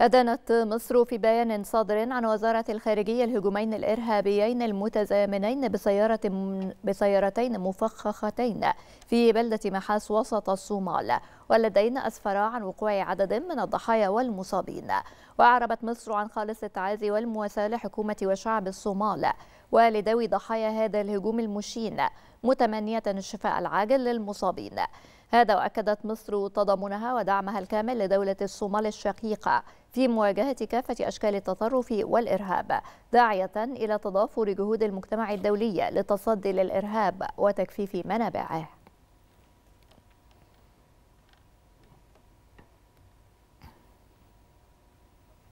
أدانت مصر في بيان صادر عن وزارة الخارجية الهجومين الإرهابيين المتزامنين بسيارة بسيارتين مفخختين في بلدة محاس وسط الصومال واللذين أسفرا عن وقوع عدد من الضحايا والمصابين وأعربت مصر عن خالص التعازي والمواساة لحكومة وشعب الصومال ولذوي ضحايا هذا الهجوم المشين متمنية الشفاء العاجل للمصابين هذا وأكدت مصر تضامنها ودعمها الكامل لدولة الصومال الشقيقة في مواجهة كافة أشكال التطرف والإرهاب داعية إلى تضافر جهود المجتمع الدولي للتصدي للإرهاب وتجفيف منابعه